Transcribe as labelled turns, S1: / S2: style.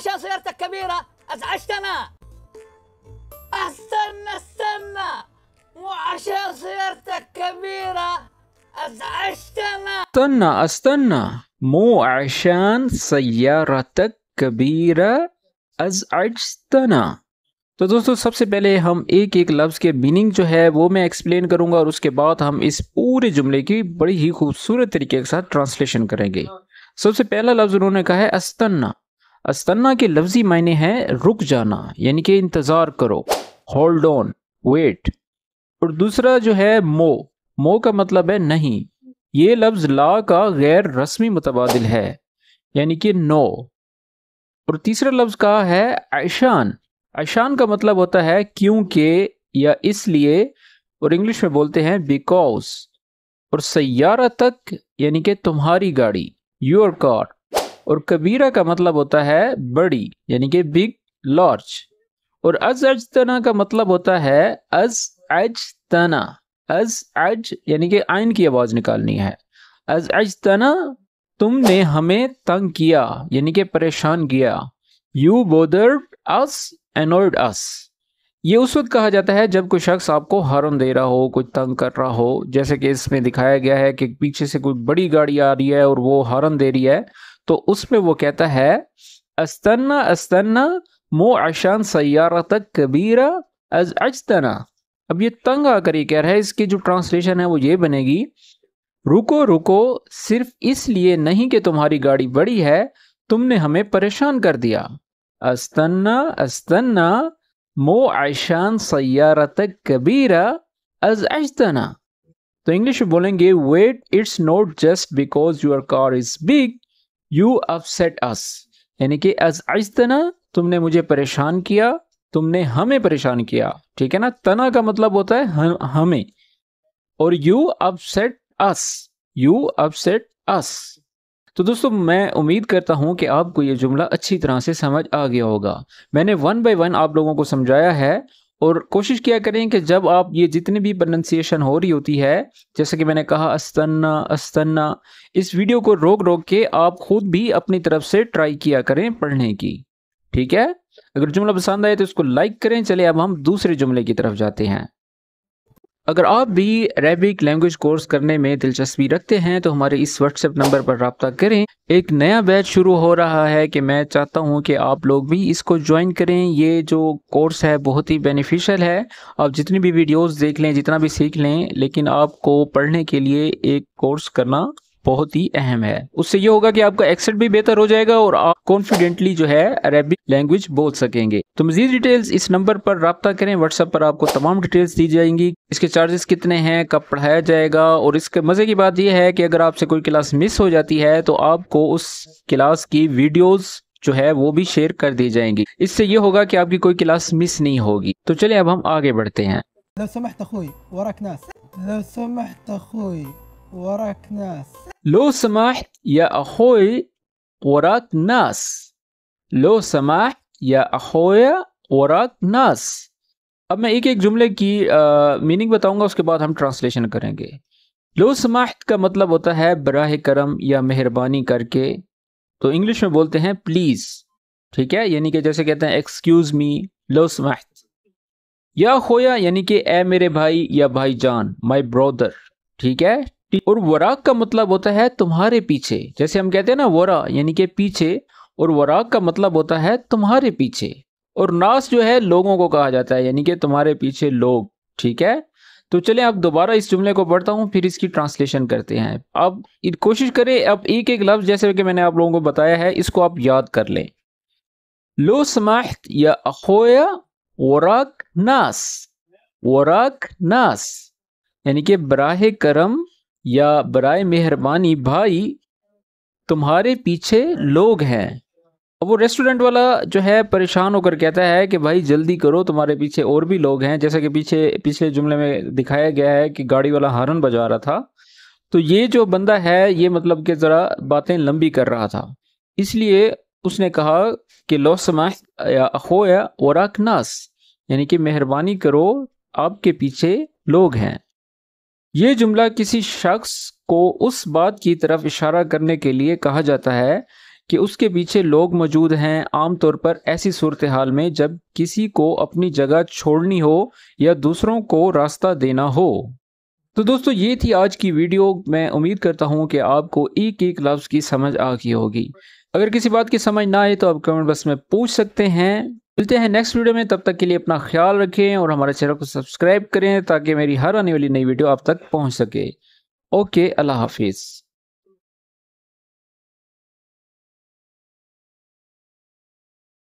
S1: عشان سيارتك كبيرة أزعجتنا استنى استنى مو عشان سيارتك كبيرة أزعجتنا استنى استنى مو عشان سيارتك كبيرة أزعجتنا तो दोस्तों सबसे पहले हम एक एक लफ्ज़ के मीनिंग जो है वो मैं एक्सप्लेन करूंगा और उसके बाद हम इस पूरे जुमले की बड़ी ही खूबसूरत तरीके के साथ ट्रांसलेशन करेंगे सबसे पहला लफ्ज़ उन्होंने कहा है अस्तन्ना अस्तना के लफ्जी मायने हैं रुक जाना यानी कि इंतज़ार करो होल्ड ऑन वेट और दूसरा जो है मो मो का मतलब है नहीं ये लफ्ज़ ला का गैर रस्मी मुतबादल है यानी कि नो और तीसरा लफ्ज़ का है ऐशान ऐशान का मतलब होता है क्योंकि या इसलिए और इंग्लिश में बोलते हैं बिकॉज और सैारा तक यानी कि तुम्हारी गाड़ी योर कार और कबीरा का मतलब होता है बड़ी यानी कि बिग लॉर्ज और अज अजतना का मतलब होता है अज तना अज अज यानी कि आयन की आवाज निकालनी है अज तना तुमने हमें तंग किया यानी कि परेशान किया यू बोदर अस एनोर्ड अस ये उस वक्त कहा जाता है जब कोई शख्स आपको हॉर्न दे रहा हो कुछ तंग कर रहा हो जैसे कि इसमें दिखाया गया है कि पीछे से कोई बड़ी गाड़ी आ रही है और वो हॉर्न दे रही है तो उसमें वो कहता है अस्तना अस्तना मो आशान सयारा तक कबीरा अज अजतना अब ये तंग आकर ये कह रहा है इसकी जो ट्रांसलेशन है वो ये बनेगी रुको रुको सिर्फ इसलिए नहीं कि तुम्हारी गाड़ी बड़ी है तुमने हमें परेशान कर दिया अस्तना अस्तना मो आशान सयारा तक कबीरा अज अजतना तो इंग्लिश में बोलेंगे wait it's not just because your car is big you upset us यानी कि अज अजना तुमने मुझे परेशान किया तुमने हमें परेशान किया ठीक है ना तना का मतलब होता है हम, हमें और you upset us you upset us तो दोस्तों मैं उम्मीद करता हूं कि आपको ये जुमला अच्छी तरह से समझ आ गया होगा मैंने वन बाय वन आप लोगों को समझाया है और कोशिश किया करें कि जब आप ये जितनी भी प्रोनंसिएशन हो रही होती है जैसे कि मैंने कहा अस्तन्ना अस्तन्ना इस वीडियो को रोक रोक के आप खुद भी अपनी तरफ से ट्राई किया करें पढ़ने की ठीक है अगर जुमला पसंद आए तो इसको लाइक करें चले अब हम दूसरे जुमले की तरफ जाते हैं अगर आप भी अरेबिक लैंग्वेज कोर्स करने में दिलचस्पी रखते हैं तो हमारे इस व्हाट्सएप नंबर पर रबता करें एक नया बैच शुरू हो रहा है कि मैं चाहता हूं कि आप लोग भी इसको ज्वाइन करें ये जो कोर्स है बहुत ही बेनिफिशियल है आप जितनी भी वीडियोस देख लें जितना भी सीख लें लेकिन आपको पढ़ने के लिए एक कोर्स करना बहुत ही अहम है उससे ये होगा कि आपका एक्सेंट भी बेहतर हो जाएगा और आप कॉन्फिडेंटली जो है अरेबिक लैंग्वेज बोल सकेंगे तो मजीद डिटेल्स इस नंबर पर रबता करें व्हाट्सएप पर आपको तमाम डिटेल्स दी जाएंगी इसके चार्जेस कितने हैं कब पढ़ाया जाएगा और इसके मजे की बात यह है कि अगर आपसे कोई क्लास मिस हो जाती है तो आपको उस क्लास की वीडियोज जो है वो भी शेयर कर दी जाएंगी इससे ये होगा कि आपकी कोई क्लास मिस नहीं होगी तो चलिए अब हम आगे बढ़ते हैं وراك ناس لو سمحت يا أخوي وراك ناس لو سمحت يا अखोया وراك ناس अब मैं एक एक जुमले की मीनिंग बताऊंगा उसके बाद हम ट्रांसलेशन करेंगे लो समाहत का मतलब होता है बराह करम या मेहरबानी करके तो इंग्लिश में बोलते हैं प्लीज़ ठीक है यानी कि जैसे कहते हैं एक्सक्यूज़ मी लो समाहत या खोया यानी कि ए मेरे भाई या भाई जान माई ब्रोदर ठीक है और वराक का मतलब होता है तुम्हारे पीछे जैसे हम कहते हैं ना वरा यानी कि पीछे और वराक का मतलब होता है तुम्हारे पीछे और नास जो है लोगों को कहा जाता है यानी कि तुम्हारे पीछे लोग ठीक है तो चलें अब दोबारा इस जुमले को पढ़ता हूँ फिर इसकी ट्रांसलेशन करते हैं अब कोशिश करें अब एक एक लफ्ज़ जैसे कि मैंने आप लोगों को बताया है इसको आप याद कर लें लो समाहत या अखोया वराक नास वराक नास यानी कि बराह करम या बरए मेहरबानी भाई तुम्हारे पीछे लोग हैं वो रेस्टोरेंट वाला जो है परेशान होकर कहता है कि भाई जल्दी करो तुम्हारे पीछे और भी लोग हैं जैसे कि पीछे पिछले जुमले में दिखाया गया है कि गाड़ी वाला हारन बजा रहा था तो ये जो बंदा है ये मतलब कि ज़रा बातें लंबी कर रहा था इसलिए उसने कहा कि लो समाह अखो या वराक नास यानी कि मेहरबानी करो आपके पीछे लोग हैं ये जुमला किसी शख्स को उस बात की तरफ इशारा करने के लिए कहा जाता है कि उसके पीछे लोग मौजूद हैं आमतौर पर ऐसी सूरत हाल में जब किसी को अपनी जगह छोड़नी हो या दूसरों को रास्ता देना हो तो दोस्तों ये थी आज की वीडियो मैं उम्मीद करता हूँ कि आपको एक एक लफ्ज़ की समझ आ गई होगी अगर किसी बात की समझ ना आए तो आप कमेंट बस में पूछ सकते हैं मिलते हैं नेक्स्ट वीडियो में तब तक के लिए अपना ख्याल रखें और हमारे चैनल को सब्सक्राइब करें ताकि मेरी हर आने वाली नई वीडियो आप तक पहुंच सके ओके अल्लाह हाफिज़